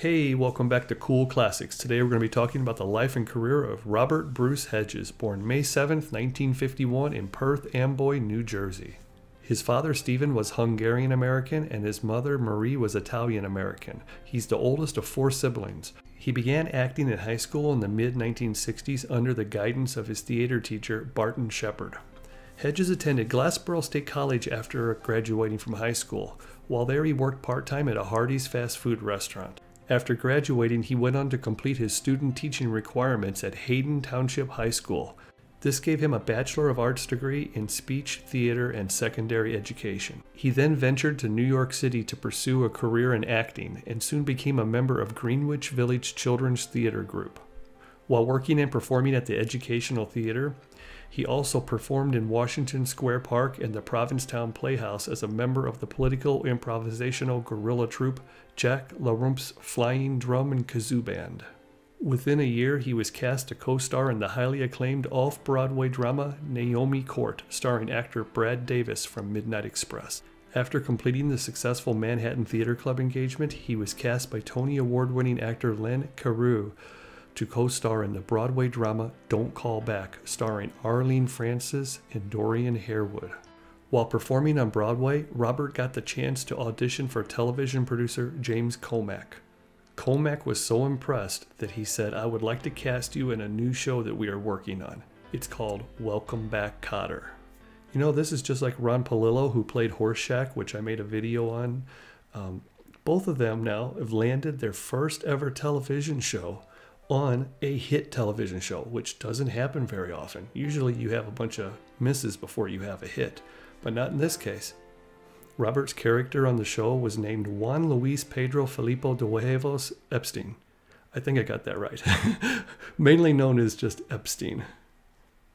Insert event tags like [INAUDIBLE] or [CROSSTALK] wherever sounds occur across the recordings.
Hey, welcome back to Cool Classics. Today we're going to be talking about the life and career of Robert Bruce Hedges, born May 7, 1951, in Perth Amboy, New Jersey. His father, Stephen, was Hungarian American, and his mother, Marie, was Italian American. He's the oldest of four siblings. He began acting in high school in the mid 1960s under the guidance of his theater teacher, Barton Shepard. Hedges attended Glassboro State College after graduating from high school. While there, he worked part time at a Hardee's fast food restaurant. After graduating, he went on to complete his student teaching requirements at Hayden Township High School. This gave him a Bachelor of Arts degree in speech, theater, and secondary education. He then ventured to New York City to pursue a career in acting and soon became a member of Greenwich Village Children's Theater Group. While working and performing at the Educational Theater, he also performed in Washington Square Park and the Provincetown Playhouse as a member of the political improvisational guerrilla troupe Jack LaRump's Flying Drum and Kazoo Band. Within a year, he was cast to co star in the highly acclaimed off Broadway drama Naomi Court, starring actor Brad Davis from Midnight Express. After completing the successful Manhattan Theater Club engagement, he was cast by Tony Award winning actor Len Carew to co star in the Broadway drama Don't Call Back, starring Arlene Francis and Dorian Harewood. While performing on Broadway, Robert got the chance to audition for television producer James Comack. Comack was so impressed that he said, I would like to cast you in a new show that we are working on. It's called Welcome Back Cotter. You know, this is just like Ron Palillo, who played Horseshack, which I made a video on. Um, both of them now have landed their first ever television show on a hit television show, which doesn't happen very often. Usually you have a bunch of misses before you have a hit, but not in this case. Robert's character on the show was named Juan Luis Pedro Filippo de Huevos Epstein. I think I got that right. [LAUGHS] Mainly known as just Epstein.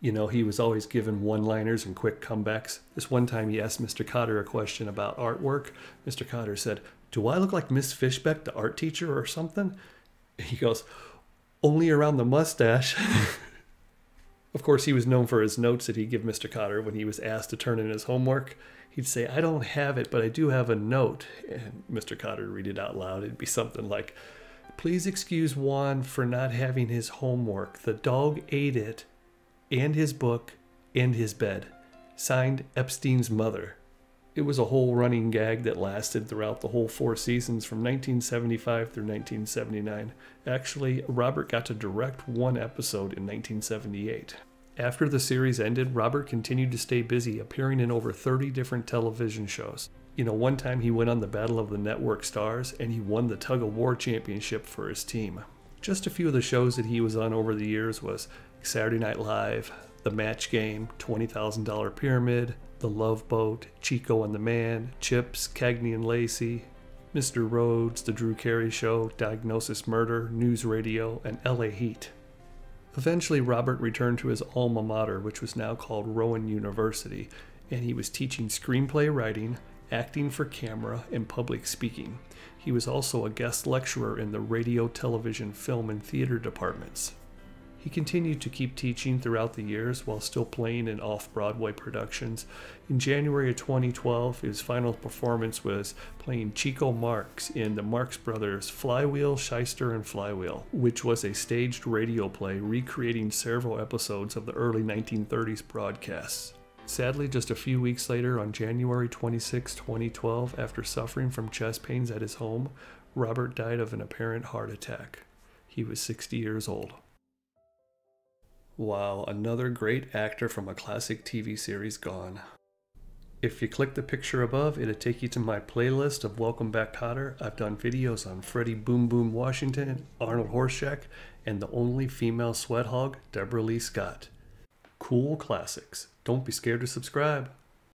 You know, he was always given one liners and quick comebacks. This one time he asked Mr. Cotter a question about artwork. Mr. Cotter said, Do I look like Miss Fishbeck, the art teacher, or something? He goes, only around the mustache. of course, he was known for his notes that he'd give Mr. Cotter when he was asked to turn in his homework. He'd say, I don't have it, but I do have a note. And Mr. Cotter would read it out loud. It'd be something like, Please excuse Juan for not having his homework. The dog ate it, and his book, and his bed. Signed, Epstein's mother it was a whole running gag that lasted throughout the whole four seasons from 1975 through 1979. Actually, Robert got to direct one episode in 1978. After the series ended, Robert continued to stay busy, appearing in over 30 different television shows. You know, one time he went on the Battle of the Network Stars and he won the Tug of War Championship for his team. Just a few of the shows that he was on over the years was Saturday Night Live, the Match Game, $20,000 Pyramid, The Love Boat, Chico and the Man, Chips, Cagney and Lacey, Mr. Rhodes, The Drew Carey Show, Diagnosis Murder, News Radio, and LA Heat. Eventually, Robert returned to his alma mater, which was now called Rowan University, and he was teaching screenplay writing, acting for camera, and public speaking. He was also a guest lecturer in the radio, television, film, and theater departments. He continued to keep teaching throughout the years while still playing in off Broadway productions. In January of 2012, his final performance was playing Chico Marx in the Marx Brothers Flywheel, Shyster, and Flywheel, which was a staged radio play recreating several episodes of the early 1930s broadcasts. Sadly, just a few weeks later, on January 26, 2012, after suffering from chest pains at his home, Robert died of an apparent heart attack. He was 60 years old. Wow, another great actor from a classic TV series gone. If you click the picture above, it'll take you to my playlist of Welcome Back Cotter. I've done videos on Freddie Boom Boom Washington, Arnold Horshack, and the only female sweat hog, Deborah Lee Scott. Cool classics. Don't be scared to subscribe.